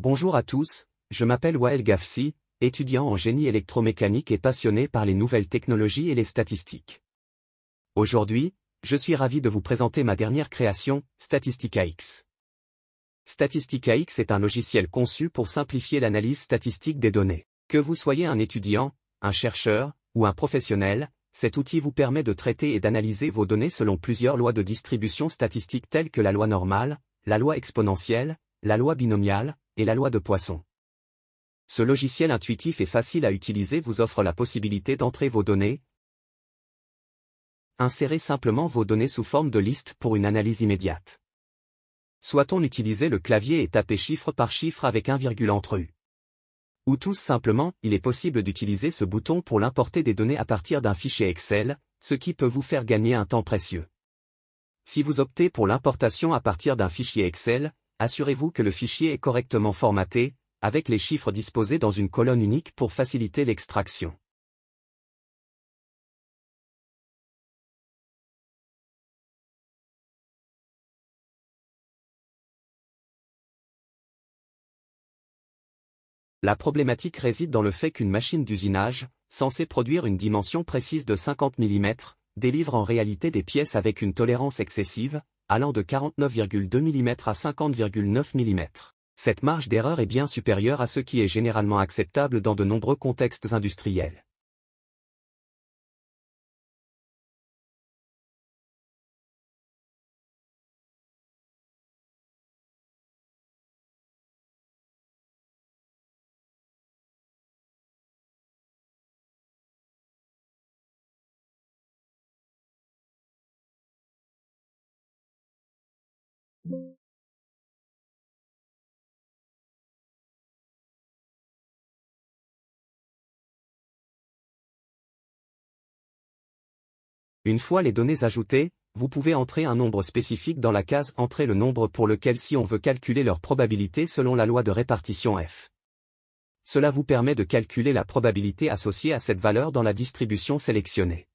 Bonjour à tous, je m'appelle Wael Gafsi, étudiant en génie électromécanique et passionné par les nouvelles technologies et les statistiques. Aujourd'hui, je suis ravi de vous présenter ma dernière création, Statistica X. Statistica X est un logiciel conçu pour simplifier l'analyse statistique des données. Que vous soyez un étudiant, un chercheur, ou un professionnel, cet outil vous permet de traiter et d'analyser vos données selon plusieurs lois de distribution statistique telles que la loi normale, la loi exponentielle, la loi binomiale, et la loi de Poisson. Ce logiciel intuitif et facile à utiliser vous offre la possibilité d'entrer vos données. Insérez simplement vos données sous forme de liste pour une analyse immédiate. Soit on utiliser le clavier et taper chiffre par chiffre avec un virgule entre eux. Ou tout simplement, il est possible d'utiliser ce bouton pour l'importer des données à partir d'un fichier Excel, ce qui peut vous faire gagner un temps précieux. Si vous optez pour l'importation à partir d'un fichier Excel, assurez-vous que le fichier est correctement formaté, avec les chiffres disposés dans une colonne unique pour faciliter l'extraction. La problématique réside dans le fait qu'une machine d'usinage, censée produire une dimension précise de 50 mm, délivre en réalité des pièces avec une tolérance excessive, allant de 49,2 mm à 50,9 mm. Cette marge d'erreur est bien supérieure à ce qui est généralement acceptable dans de nombreux contextes industriels. Une fois les données ajoutées, vous pouvez entrer un nombre spécifique dans la case Entrer le nombre pour lequel si on veut calculer leur probabilité selon la loi de répartition F. Cela vous permet de calculer la probabilité associée à cette valeur dans la distribution sélectionnée.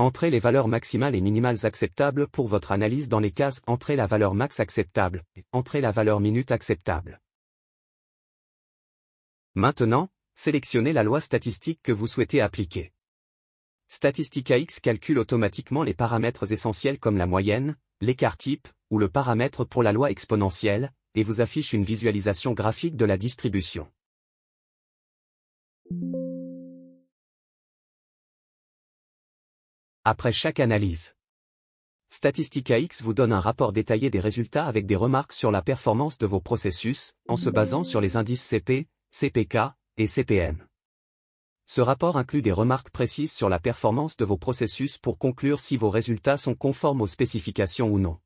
Entrez les valeurs maximales et minimales acceptables pour votre analyse dans les cases Entrez la valeur max acceptable et Entrez la valeur minute acceptable. Maintenant, sélectionnez la loi statistique que vous souhaitez appliquer. Statistica X calcule automatiquement les paramètres essentiels comme la moyenne, l'écart type, ou le paramètre pour la loi exponentielle, et vous affiche une visualisation graphique de la distribution. après chaque analyse. Statistica X vous donne un rapport détaillé des résultats avec des remarques sur la performance de vos processus, en se basant sur les indices CP, CPK et CPM. Ce rapport inclut des remarques précises sur la performance de vos processus pour conclure si vos résultats sont conformes aux spécifications ou non.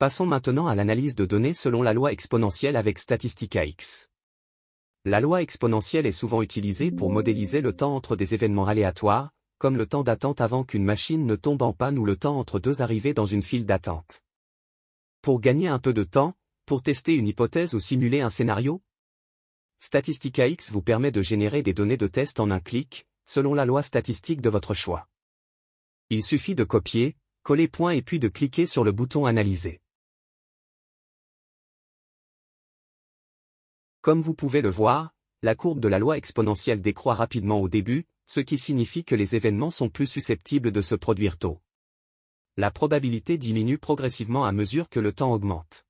Passons maintenant à l'analyse de données selon la loi exponentielle avec Statistica X. La loi exponentielle est souvent utilisée pour modéliser le temps entre des événements aléatoires, comme le temps d'attente avant qu'une machine ne tombe en panne ou le temps entre deux arrivées dans une file d'attente. Pour gagner un peu de temps, pour tester une hypothèse ou simuler un scénario, Statistica X vous permet de générer des données de test en un clic, selon la loi statistique de votre choix. Il suffit de copier, coller point et puis de cliquer sur le bouton Analyser. Comme vous pouvez le voir, la courbe de la loi exponentielle décroît rapidement au début, ce qui signifie que les événements sont plus susceptibles de se produire tôt. La probabilité diminue progressivement à mesure que le temps augmente.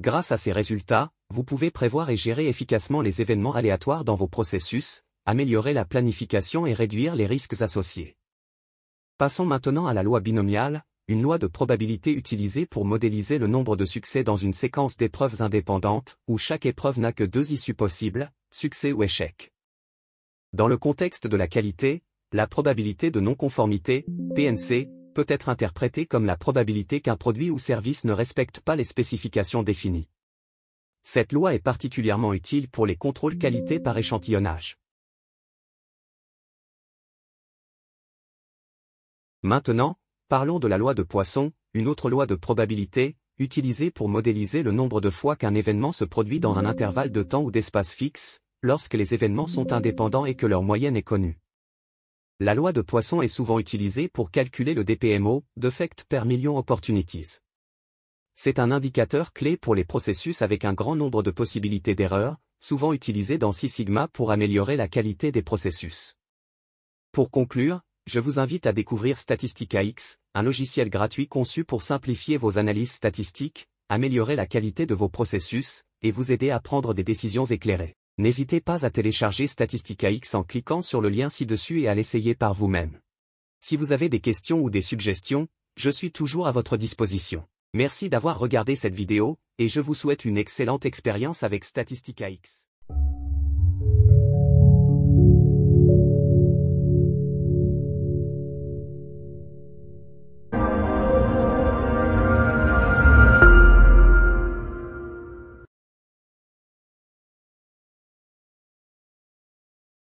Grâce à ces résultats, vous pouvez prévoir et gérer efficacement les événements aléatoires dans vos processus, améliorer la planification et réduire les risques associés. Passons maintenant à la loi binomiale, une loi de probabilité utilisée pour modéliser le nombre de succès dans une séquence d'épreuves indépendantes, où chaque épreuve n'a que deux issues possibles, succès ou échec. Dans le contexte de la qualité, la probabilité de non-conformité, PNC, peut être interprétée comme la probabilité qu'un produit ou service ne respecte pas les spécifications définies. Cette loi est particulièrement utile pour les contrôles qualité par échantillonnage. Maintenant, Parlons de la loi de Poisson, une autre loi de probabilité, utilisée pour modéliser le nombre de fois qu'un événement se produit dans un intervalle de temps ou d'espace fixe, lorsque les événements sont indépendants et que leur moyenne est connue. La loi de Poisson est souvent utilisée pour calculer le DPMO, Defect per Million Opportunities. C'est un indicateur clé pour les processus avec un grand nombre de possibilités d'erreur, souvent utilisé dans Six Sigma pour améliorer la qualité des processus. Pour conclure, je vous invite à découvrir Statistica X, un logiciel gratuit conçu pour simplifier vos analyses statistiques, améliorer la qualité de vos processus, et vous aider à prendre des décisions éclairées. N'hésitez pas à télécharger Statistica X en cliquant sur le lien ci-dessus et à l'essayer par vous-même. Si vous avez des questions ou des suggestions, je suis toujours à votre disposition. Merci d'avoir regardé cette vidéo, et je vous souhaite une excellente expérience avec Statistica X.